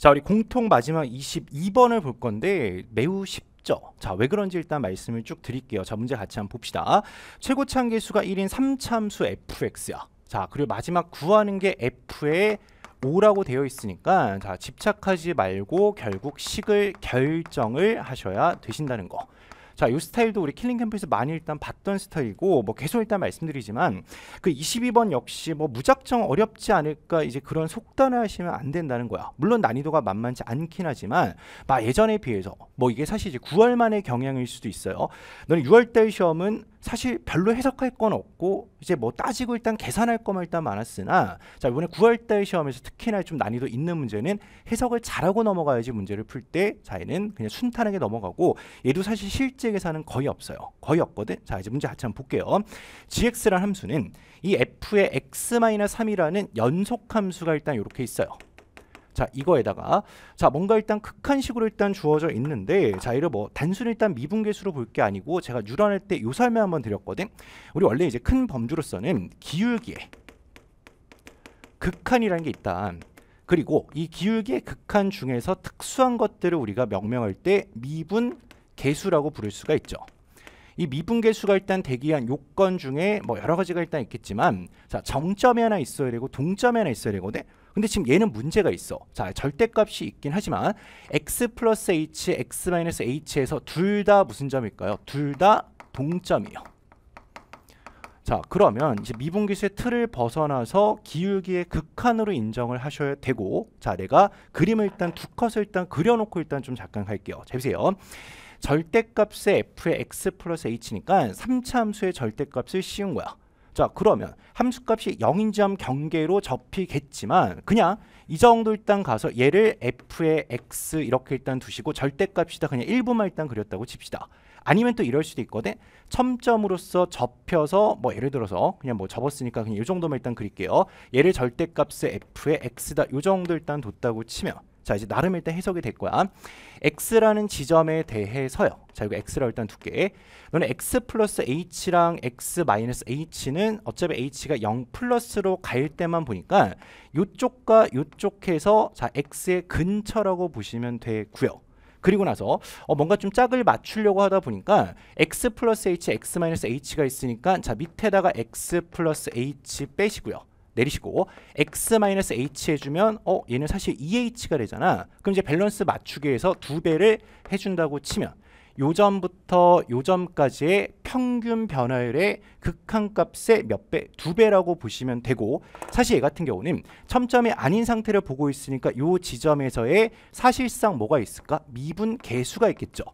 자, 우리 공통 마지막 22번을 볼 건데 매우 쉽 자, 왜 그런지 일단 말씀을 쭉 드릴게요. 자, 문제 같이 한번 봅시다. 최고 참계수가 1인 3참수 fx야. 자, 그리고 마지막 구하는 게 f의 5라고 되어 있으니까 자, 집착하지 말고 결국 식을 결정을 하셔야 되신다는 거. 자, 이 스타일도 우리 킬링 캠프에서 많이 일단 봤던 스타일이고 뭐 계속 일단 말씀드리지만 그 22번 역시 뭐 무작정 어렵지 않을까 이제 그런 속단을 하시면 안 된다는 거야. 물론 난이도가 만만치 않긴 하지만 막 예전에 비해서 뭐 이게 사실 이제 9월 만의 경향일 수도 있어요. 너는 6월 달 시험은 사실 별로 해석할 건 없고 이제 뭐 따지고 일단 계산할 것만 일단 많았으나 자 이번에 9월달 시험에서 특히나 좀 난이도 있는 문제는 해석을 잘하고 넘어가야지 문제를 풀 때 자에는 그냥 순탄하게 넘어가고 얘도 사실 실제 계산은 거의 없어요 거의 없거든 자 이제 문제 같이 한번 볼게요 gx란 함수는 이 f의 x-3이라는 연속 함수가 일단 이렇게 있어요 자 이거에다가 자 뭔가 일단 극한식으로 일단 주어져 있는데 자 이를 뭐 단순히 일단 미분계수로 볼 게 아니고 제가 유란할 때 요 설명 한번 드렸거든 우리 원래 이제 큰 범주로서는 기울기에 극한이라는 게 있다 그리고 이 기울기의 극한 중에서 특수한 것들을 우리가 명명할 때 미분 계수라고 부를 수가 있죠 이 미분계수가 일단 대기한 요건 중에 뭐 여러 가지가 일단 있겠지만 자 정점이 하나 있어야 되고 동점이 하나 있어야 되거든 근데 지금 얘는 문제가 있어. 자, 절대값이 있긴 하지만 x 플러스 h, x 마이너스 h에서 둘 다 무슨 점일까요? 둘 다 동점이에요. 자, 그러면 이제 미분기수의 틀을 벗어나서 기울기의 극한으로 인정을 하셔야 되고 자, 내가 그림을 일단 두 컷을 일단 그려놓고 일단 좀 잠깐 갈게요. 자, 보세요. 절대값의 f의 x 플러스 h니까 3차함수의 절대값을 씌운 거야. 자 그러면 함수값이 0인점 경계로 접히겠지만 그냥 이 정도 일단 가서 얘를 f의 x 이렇게 일단 두시고 절대값이다 그냥 1분만 일단 그렸다고 칩시다. 아니면 또 이럴 수도 있거든 첨점으로써 접혀서 뭐 예를 들어서 그냥 뭐 접었으니까 그냥 이 정도만 일단 그릴게요 얘를 절대값의 f의 x다 이 정도 일단 뒀다고 치면 자 이제 나름 일단 해석이 될 거야 x라는 지점에 대해서요 자 이거 x를 일단 두께 너는 x 플러스 h랑 x 마이너스 h는 어차피 h가 0 플러스로 갈 때만 보니까 요쪽과 요쪽 해서 자 x의 근처라고 보시면 되고요 그리고 나서 어, 뭔가 좀 짝을 맞추려고 하다 보니까 x 플러스 h, x 마이너스 h가 있으니까 자 밑에다가 x 플러스 h 빼시고요. 내리시고 x-h 해주면 어 얘는 사실 2 e h 가 되잖아 그럼 이제 밸런스 맞추기 위해서 두 배를 해준다고 치면 요점부터 요점까지의 평균 변화율의 극한값의 몇 배, 두 배라고 보시면 되고 사실 얘 같은 경우는 첨점이 아닌 상태를 보고 있으니까 요 지점에서의 사실상 뭐가 있을까? 미분 개수가 있겠죠.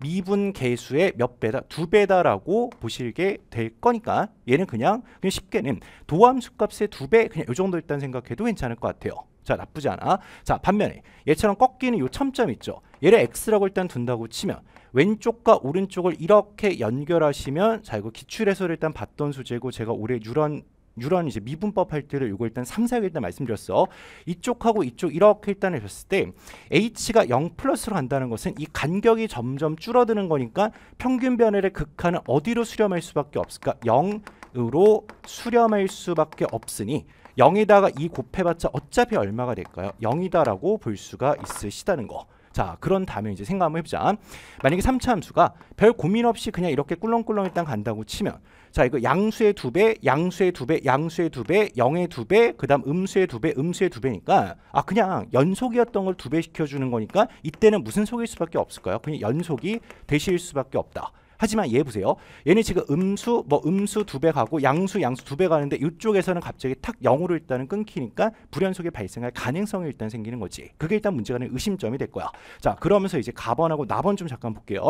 미분 계수의 몇 배다 두 배다라고 보시게 될 거니까 얘는 그냥, 그냥 쉽게는 도함수값의 두 배 그냥 요 정도 일단 생각해도 괜찮을 것 같아요. 자 나쁘지 않아 자 반면에 얘처럼 꺾이는 요 참점 있죠 얘를 x라고 일단 둔다고 치면 왼쪽과 오른쪽을 이렇게 연결하시면 자 이거 기출에서 일단 봤던 수제고 제가 올해 유런 뉴런 이제 미분법 할 때를 요거 일단 3, 4하일때 말씀드렸어. 이쪽하고 이쪽 이렇게 일단 해줬을 때 h가 0 플러스로 간다는 것은 이 간격이 점점 줄어드는 거니까 평균 변화의 극한은 어디로 수렴할 수밖에 없을까? 그러니까 0으로 수렴할 수밖에 없으니 0에다가 이 곱해봤자 어차피 얼마가 될까요? 0이다라고 볼 수가 있으시다는 거. 자 그런 다음에 이제 생각 한번 해보자 만약에 3차 함수가 별 고민 없이 그냥 이렇게 꿀렁꿀렁 일단 간다고 치면 자 이거 양수의 두배 양수의 두배 양수의 두배 0의 두배그 다음 음수의 두배 음수의 두배니까아 그냥 연속이었던 걸 두배 시켜주는 거니까 이때는 무슨 속일 수밖에 없을까요 그냥 연속이 되실 수밖에 없다 하지만 얘 보세요. 얘는 지금 음수 뭐 음수 두 배 가고 양수 양수 두 배 가는데 이쪽에서는 갑자기 탁 0으로 일단은 끊기니까 불연속이 발생할 가능성이 일단 생기는 거지. 그게 일단 문제가 되는 의심점이 될 거야. 자, 그러면서 이제 가번하고 나번 좀 잠깐 볼게요.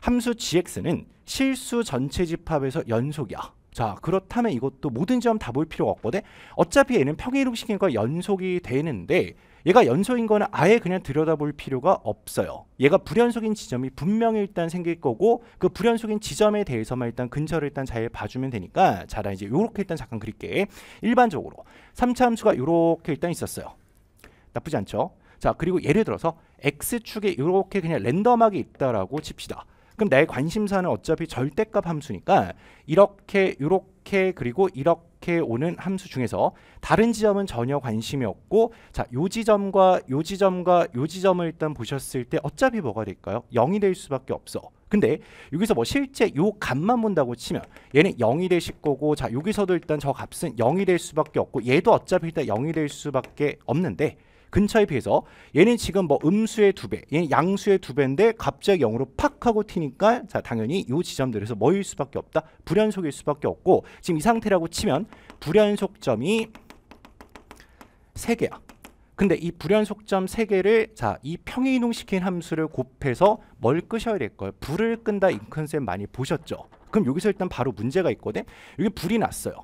함수 gx는 실수 전체 집합에서 연속이야. 자 그렇다면 이것도 모든 점 다 볼 필요가 없거든 어차피 얘는 평행이동식이니까 연속이 되는데 얘가 연소인 거는 아예 그냥 들여다볼 필요가 없어요. 얘가 불연속인 지점이 분명히 일단 생길 거고 그 불연속인 지점에 대해서만 일단 근처를 일단 잘 봐주면 되니까 자, 나 이제 요렇게 일단 잠깐 그릴게. 일반적으로 3차 함수가 요렇게 일단 있었어요. 나쁘지 않죠? 자, 그리고 예를 들어서 x축에 이렇게 그냥 랜덤하게 있다라고 칩시다. 그럼 내 관심사는 어차피 절대값 함수니까 이렇게 이렇게 그리고 이렇게 오는 함수 중에서 다른 지점은 전혀 관심이 없고 자 요 지점과 요 지점과 요 지점을 일단 보셨을 때 어차피 뭐가 될까요? 0이 될 수밖에 없어. 근데 여기서 뭐 실제 요 값만 본다고 치면 얘는 0이 되실 거고 자 여기서도 일단 저 값은 0이 될 수밖에 없고 얘도 어차피 일단 0이 될 수밖에 없는데 근처에 비해서 얘는 지금 뭐 음수의 두 배, 얘는 양수의 두 배인데 갑자기 0으로 팍 하고 튀니까 자 당연히 이 지점들에서 뭐일 수밖에 없다. 불연속일 수밖에 없고 지금 이 상태라고 치면 불연속점이 3개야 근데 이 불연속점 3개를자이 평행이동시킨 함수를 곱해서 뭘 끄셔야 될까요 불을 끈다 이 컨셉 많이 보셨죠? 그럼 여기서 일단 바로 문제가 있거든. 여기 불이 났어요.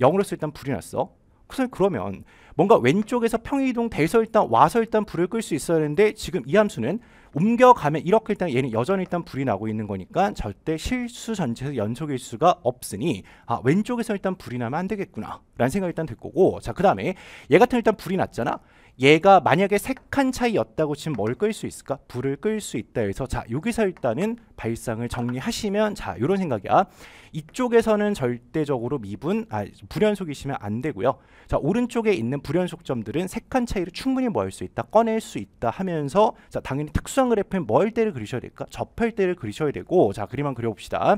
0으로서 일단 불이 났어. 사실 그러면 뭔가 왼쪽에서 평이동 돼서 일단 와서 일단 불을 끌 수 있어야 하는데 지금 이 함수는 옮겨가면 이렇게 일단 얘는 여전히 일단 불이 나고 있는 거니까 절대 실수 전체에서 연속일 수가 없으니 아 왼쪽에서 일단 불이 나면 안 되겠구나 라는 생각이 일단 들 거고 자 그 다음에 얘 같은 일단 불이 났잖아 얘가 만약에 색한 차이였다고 치면 뭘 끌 수 있을까? 불을 끌 수 있다 해서 자 여기서 일단은 발상을 정리하시면 자 이런 생각이야 이쪽에서는 절대적으로 미분 아 불연속이시면 안 되고요 자 오른쪽에 있는 불연속점들은 색한 차이를 충분히 뭐할수 있다 꺼낼 수 있다 하면서 자 당연히 특수한 그래프는 멀 때를 그리셔야 될까 접할 때를 그리셔야 되고 자 그림만 그려봅시다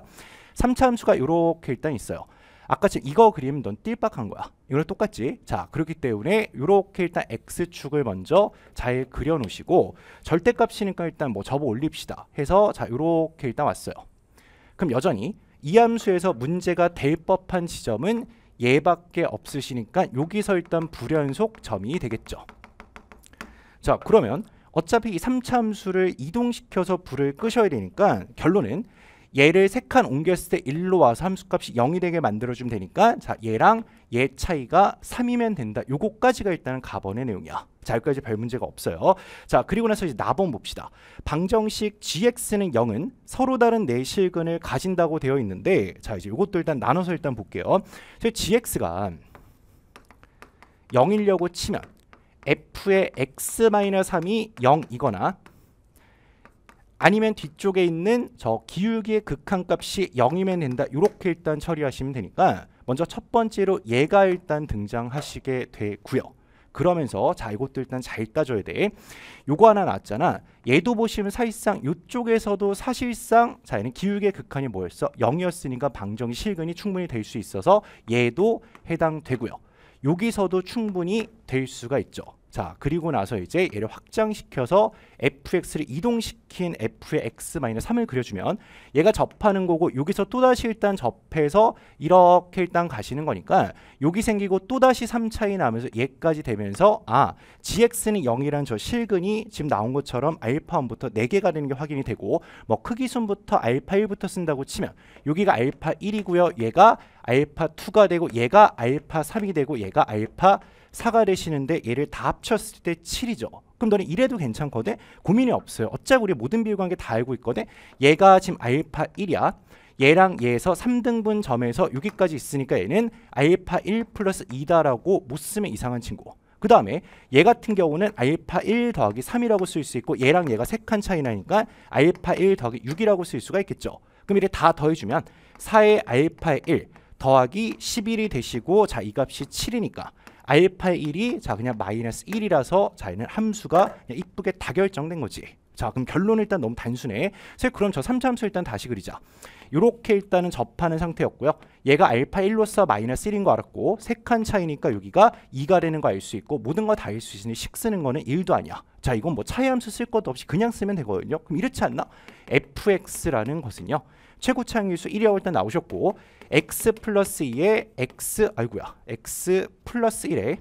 3차 함수가 이렇게 일단 있어요 아까 지금 이거 그림 넌 띨빡한 거야. 이거랑 똑같지? 자, 그렇기 때문에 이렇게 일단 X축을 먼저 잘 그려놓으시고 절대값이니까 일단 뭐 접어 올립시다 해서 자, 이렇게 일단 왔어요. 그럼 여전히 이 함수에서 문제가 될 법한 지점은 얘밖에 없으시니까 여기서 일단 불연속 점이 되겠죠. 자, 그러면 어차피 이 3차 함수를 이동시켜서 불을 끄셔야 되니까 결론은 얘를 세칸 옮겼을 때1로 와서 함수값이 0이 되게 만들어주면 되니까 자 얘랑 얘 차이가 3이면 된다. 요거까지가 일단은 가번의 내용이야. 자 여기까지 별 문제가 없어요. 자 그리고 나서 이제 나번 봅시다. 방정식 gx는 0은 서로 다른 내 네 실근을 가진다고 되어 있는데 자 이제 요것도 일단 나눠서 일단 볼게요. 그래서 gx가 0이려고 치면 f의 x-3이 0이거나 아니면 뒤쪽에 있는 저 기울기의 극한값이 0이면 된다 이렇게 일단 처리하시면 되니까 먼저 첫 번째로 얘가 일단 등장하시게 되고요 그러면서 자 이것도 일단 잘 따져야 돼 요거 하나 나왔잖아 얘도 보시면 사실상 요쪽에서도 사실상 자 얘는 기울기의 극한이 뭐였어 0이었으니까 방정 실근이 충분히 될 수 있어서 얘도 해당되고요 여기서도 충분히 될 수가 있죠 자 그리고 나서 이제 얘를 확장시켜서 fx를 이동시킨 f의 x-3을 그려주면 얘가 접하는 거고 여기서 또다시 일단 접해서 이렇게 일단 가시는 거니까 여기 생기고 또다시 3차이 나면서 얘까지 되면서 아 gx는 0이란 저 실근이 지금 나온 것처럼 알파1부터 4개가 되는 게 확인이 되고 뭐 크기순부터 알파1부터 쓴다고 치면 여기가 알파1이고요 얘가 알파2가 되고 얘가 알파3이 되고 얘가 알파 4가 되시는데 얘를 다 합쳤을 때 7이죠. 그럼 너는 이래도 괜찮거든? 고민이 없어요. 어차피 우리 모든 비율관계 다 알고 있거든? 얘가 지금 알파 1이야. 얘랑 얘에서 3등분 점에서 여기까지 있으니까 얘는 알파 1 플러스 2다라고 못 쓰면 이상한 친구. 그 다음에 얘 같은 경우는 알파 1 더하기 3이라고 쓸 수 있고 얘랑 얘가 3칸 차이 나니까 알파 1 더하기 6이라고 쓸 수가 있겠죠. 그럼 이래다 더해주면 4의 알파 1 더하기 11이 되시고 자이 값이 7이니까 알파 1이 자 그냥 마이너스 1이라서 자 얘는 함수가 이쁘게 다 결정된 거지. 자 그럼 결론 은 일단 너무 단순해. 그래서 그럼 저 3차 함수 일단 다시 그리자. 이렇게 일단은 접하는 상태였고요. 얘가 알파 1로서 마이너스 1인 거 알았고 3칸 차이니까 여기가 2가 되는 거 알 수 있고 모든 거 다 알 수 있으니 6 쓰는 거는 1도 아니야. 자 이건 뭐 차이 함수 쓸 것도 없이 그냥 쓰면 되거든요. 그럼 이렇지 않나? fx라는 것은요. 최고 차항일수 1이라고 일단 나오셨고 x 플러스 2에 x 아이구야 x 플러스 1에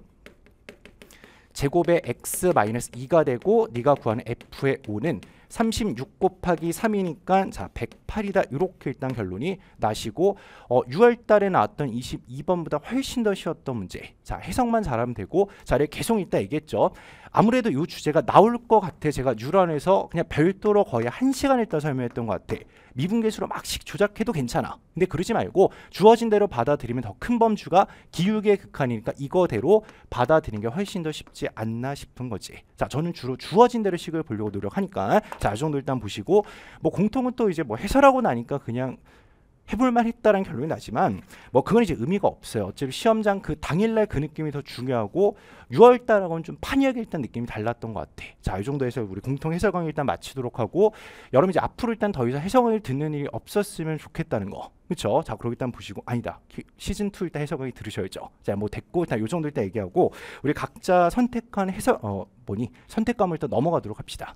제곱의 x-2가 되고 네가 구하는 f의 5는 36 곱하기 3이니까 자 108이다 이렇게 일단 결론이 나시고 어, 6월 달에 나왔던 22번보다 훨씬 더 쉬웠던 문제 자 해석만 잘하면 되고 자리에 계속 있다 얘기했죠 아무래도 이 주제가 나올 것 같아 제가 뉴란에서 그냥 별도로 거의 1시간 일단 설명했던 것 같아 미분계수로 막씩 조작해도 괜찮아 근데 그러지 말고 주어진 대로 받아들이면 더 큰 범주가 기울기의 극한이니까 이거대로 받아들이는 게 훨씬 더 쉽지 않나 싶은 거지 자 저는 주로 주어진 대로 식을 보려고 노력하니까 자, 정도 일단 보시고 뭐 공통은 또 이제 뭐 해설하고 나니까 그냥 해볼만 했다라는 결론이 나지만 뭐 그건 이제 의미가 없어요. 어차피 시험장 그 당일날 그 느낌이 더 중요하고 6월달하고는 좀 판이하게 일단 느낌이 달랐던 것 같아. 자, 이 정도 해서 우리 공통 해설 강의 일단 마치도록 하고 여러분 이제 앞으로 일단 더 이상 해설 강의 를 듣는 일이 없었으면 좋겠다는 거. 그쵸 자, 그럼 일단 보시고 아니다. 시즌 2 일단 해설 강의 들으셔야죠. 자, 뭐 됐고 일단 요 정도 일단 얘기하고 우리 각자 선택한 해설 어 뭐니 선택감을 일단 넘어가도록 합시다.